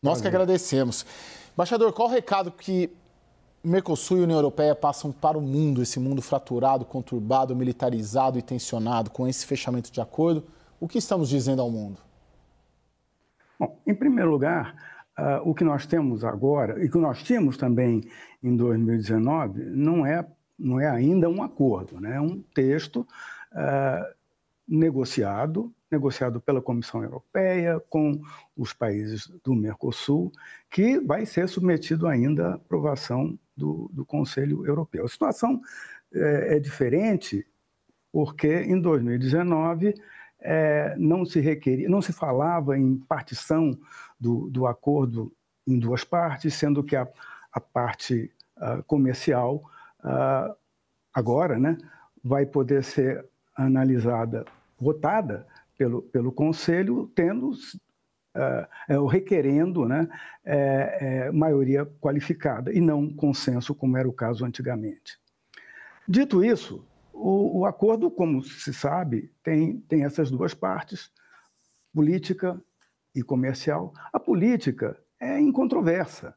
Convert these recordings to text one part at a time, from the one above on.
Nós que agradecemos. Embaixador, qual o recado que Mercosul e União Europeia passam para o mundo, esse mundo fraturado, conturbado, militarizado e tensionado com esse fechamento de acordo? O que estamos dizendo ao mundo? Bom, em primeiro lugar, uh, o que nós temos agora, e que nós tínhamos também em 2019, não é, não é ainda um acordo, né? é um texto uh, negociado, negociado pela Comissão Europeia, com os países do Mercosul, que vai ser submetido ainda à aprovação do, do Conselho Europeu. A situação é, é diferente porque em 2019 é, eh, não se requeria, não se falava em partição do, do acordo em duas partes, sendo que a, a parte uh, comercial uh, agora, né, vai poder ser analisada, votada pelo, pelo Conselho, tendo ah, é, ou requerendo né, é, é, maioria qualificada e não consenso, como era o caso antigamente. Dito isso, o, o, acordo, como se sabe, tem, tem essas duas partes, política e comercial. A política é incontroversa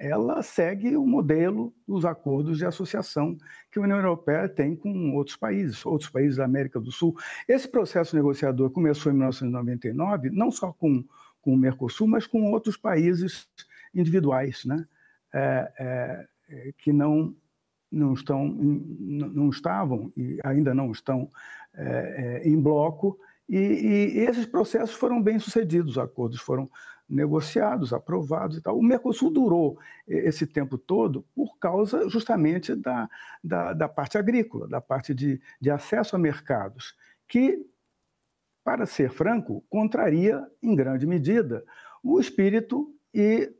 ela segue o modelo dos acordos de associação que a União Europeia tem com outros países, outros países da América do Sul. Esse processo negociador começou em 1999, não só com, com o Mercosul, mas com outros países individuais, né? É, é, que não não estão não estavam e ainda não estão é, é em bloco e, e, esses processos foram bem sucedidos, os acordos foram negociados, aprovados e tal. O Mercosul durou esse tempo todo por causa justamente da, da, da parte agrícola, da parte de, de acesso a mercados, que, para ser franco, contraria em grande medida o espírito e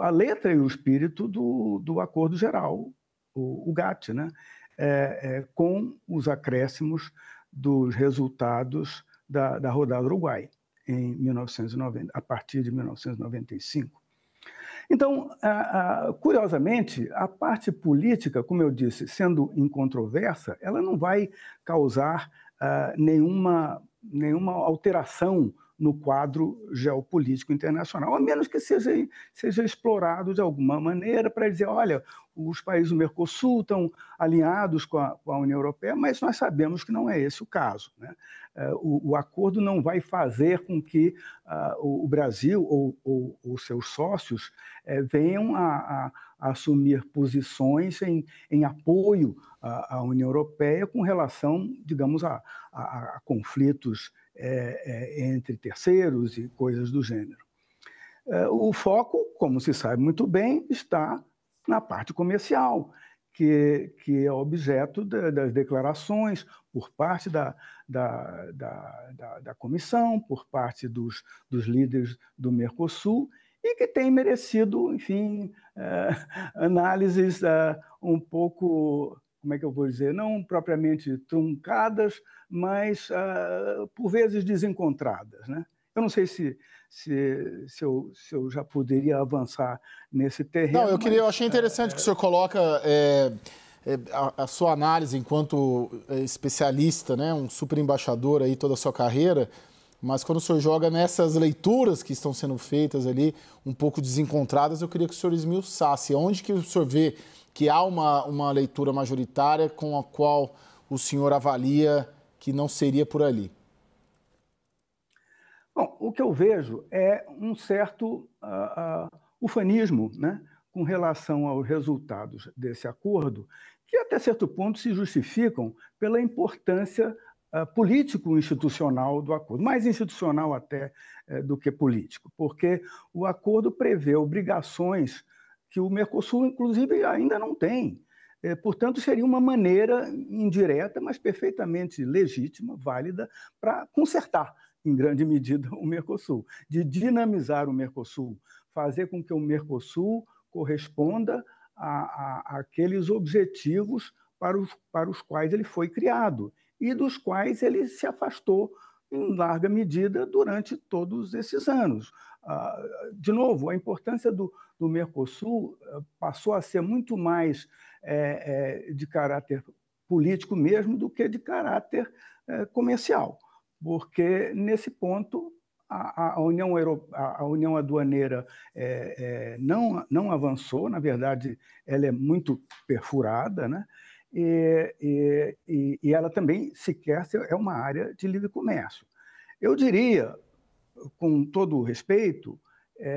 a letra e o espírito do, do acordo geral, o, o GATT, né? É, é, com os acréscimos dos resultados da, da rodada Uruguai em 1990, a partir de 1995. Então, curiosamente, a parte política, como eu disse, sendo incontroversa, ela não vai causar ah, nenhuma, nenhuma alteração no quadro geopolítico internacional, a menos que seja, seja explorado de alguma maneira para dizer: olha, os países do Mercosul estão alinhados com a, com a, União Europeia, mas nós sabemos que não é esse o caso. Né? Eh, o, o, acordo não vai fazer com que ah, o, o, Brasil ou, ou, ou seus sócios eh, venham a, a, assumir posições em, em apoio à, à, União Europeia com relação, digamos, a, a, a conflitos eh, entre terceiros e coisas do gênero. O foco, como se sabe muito bem, está na parte comercial que, que é objeto das declarações por parte da, da, da, da, da comissão, por parte dos, dos líderes do Mercosul, e que tem merecido, enfim, eh, análises eh, um pouco, como é que eu vou dizer, não propriamente truncadas, mas eh, por vezes desencontradas, né? Eu não sei se, se, se, eu, se eu já poderia avançar nesse terreno. Não, eu, queria, mas, eu achei interessante é, que o é, senhor coloca é, é, a, a, sua análise enquanto é, especialista, né, um super embaixador aí toda a sua carreira, mas quando o senhor joga nessas leituras que estão sendo feitas ali, um pouco desencontradas, eu queria que o senhor esmiuçasse. Onde que o senhor vê que há uma, uma leitura majoritária com a qual o senhor avalia que não seria por ali? Bom, o que eu vejo é um certo uh, uh, ufanismo né, com relação aos resultados desse acordo, que até certo ponto se justificam pela importância uh, político-institucional do acordo, mais institucional até eh, do que político, porque o acordo prevê obrigações que o Mercosul, inclusive, ainda não tem. Eh, portanto, seria uma maneira indireta, mas perfeitamente legítima, válida, para consertar em grande medida, o Mercosul, de dinamizar o Mercosul, fazer com que o Mercosul corresponda a, a, aqueles objetivos para os, para os quais ele foi criado e dos quais ele se afastou em larga medida durante todos esses anos. Ah, de novo, a importância do, do Mercosul eh, passou a ser muito mais é, é, de caráter político mesmo do que de caráter é, comercial porque nesse ponto a, a, União, a União Aduaneira é, é, não, não avançou, na verdade, ela é muito perfurada, né? e, e, e ela também sequer é uma área de livre comércio. Eu diria, com todo o respeito, é,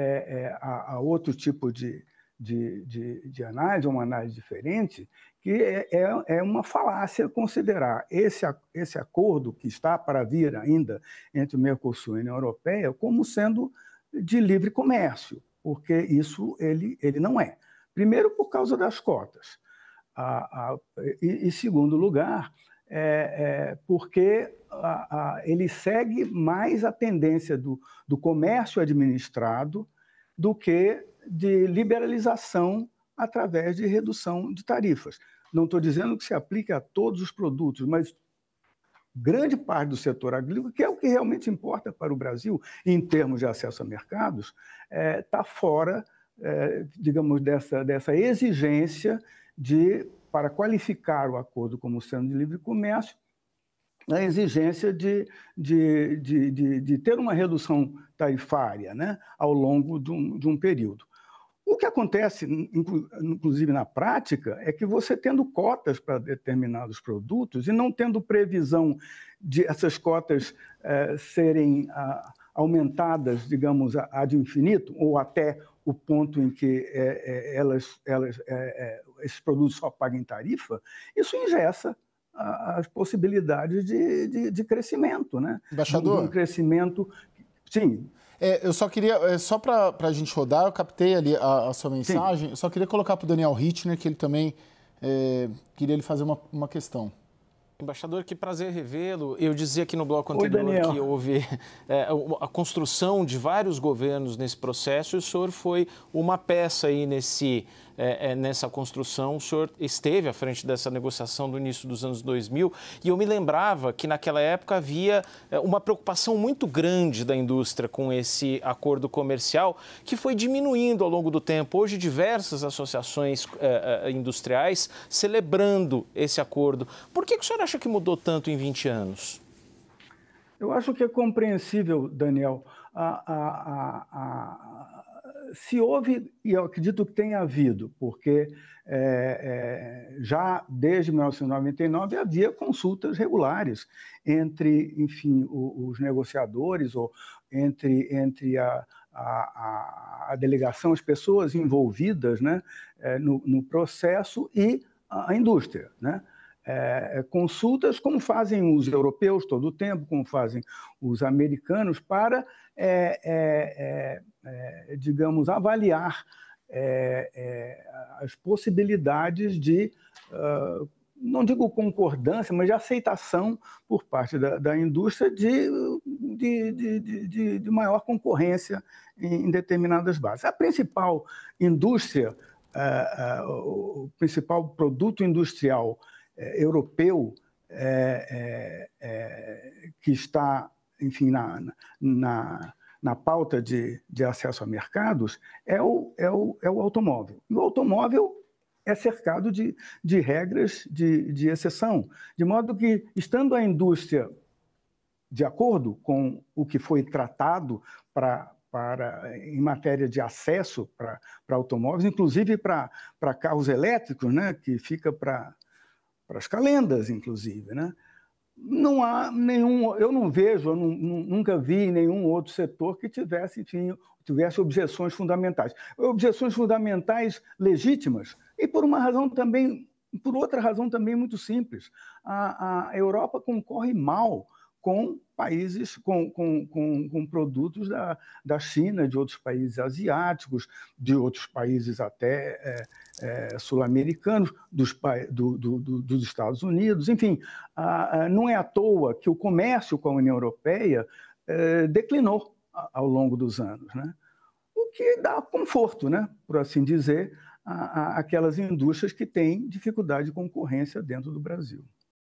é a, a, outro tipo de, de, de, de análise, uma análise diferente, que é, é, é uma falácia considerar esse, esse acordo que está para vir ainda entre o Mercosul e a União Europeia como sendo de livre comércio, porque isso ele, ele não é. Primeiro, por causa das cotas. A, a, e, e, segundo lugar, é, é porque a, ele segue mais a tendência do, do comércio administrado do que de liberalização através de redução de tarifas. Não estou dizendo que se aplique a todos os produtos, mas grande parte do setor agrícola, que é o que realmente importa para o Brasil em termos de acesso a mercados, está é, tá fora, é, digamos, dessa, dessa exigência de, para qualificar o acordo como sendo de livre comércio, a exigência de, de, de, de, de ter uma redução tarifária né, ao longo de um, de um período. O que acontece, inclusive na prática, é que você tendo cotas para determinados produtos e não tendo previsão de essas cotas eh, serem ah, aumentadas, digamos, ad infinito, ou até o ponto em que eh, eh, elas, elas esses produtos só paguem tarifa, isso ingessa as possibilidades de, de, de, crescimento, né? Embaixador. De um crescimento. Sim. É, eu só queria, é, só para a gente rodar, eu captei ali a, a sua mensagem, Sim. eu só queria colocar para o Daniel Hitner, que ele também é, queria lhe fazer uma, uma questão. Embaixador, que prazer revê-lo. Eu dizia aqui no bloco anterior Oi, que houve é, a construção de vários governos nesse processo e o senhor foi uma peça aí nesse é, é, nessa construção. O senhor esteve à frente dessa negociação do início dos anos 2000 e eu me lembrava que naquela época havia é, uma preocupação muito grande da indústria com esse acordo comercial que foi diminuindo ao longo do tempo. Hoje, diversas associações é, é, industriais celebrando esse acordo. Por que, que o senhor acha que mudou tanto em 20 anos? Eu acho que é compreensível, Daniel. A, a, a, se houve, e eu acredito que tenha havido, porque é, é, já desde 1999 havia consultas regulares entre, enfim, o, os negociadores ou entre, entre a, a, a delegação, as pessoas envolvidas né, é, no, no processo e a, a indústria, né? É, é, consultas, como fazem os europeus todo o tempo, como fazem os americanos, para, é, é, é digamos, avaliar as possibilidades de. Uh, não digo concordância, mas de aceitação por parte da, da indústria de, de, de, de, maior concorrência em, em, determinadas bases. A principal indústria, uh, uh, o principal produto industrial é, europeu é, é, que está, enfim, na, na, na pauta de, de acesso a mercados é o, é o, é o automóvel. E o automóvel é cercado de, de regras de, de exceção, de modo que, estando a indústria de acordo com o que foi tratado para, para em matéria de acesso para, para automóveis, inclusive para, para carros elétricos, né, que fica para para as calendas, inclusive, né? Não há nenhum, eu não vejo, eu nunca vi nenhum outro setor que tivesse, enfim, tivesse objeções fundamentais. Objeções fundamentais legítimas e por uma razão também, por outra razão também muito simples. A, a Europa concorre mal com países, com, com, com, com produtos da, da China, de outros países asiáticos, de outros países até é, é, sul-americanos, dos, do, do, do, dos Estados Unidos. Enfim, a, a, não é à toa que o comércio com a União Europeia é, declinou ao longo dos anos, né? o que dá conforto, né? por assim dizer, àquelas indústrias que têm dificuldade de concorrência dentro do Brasil.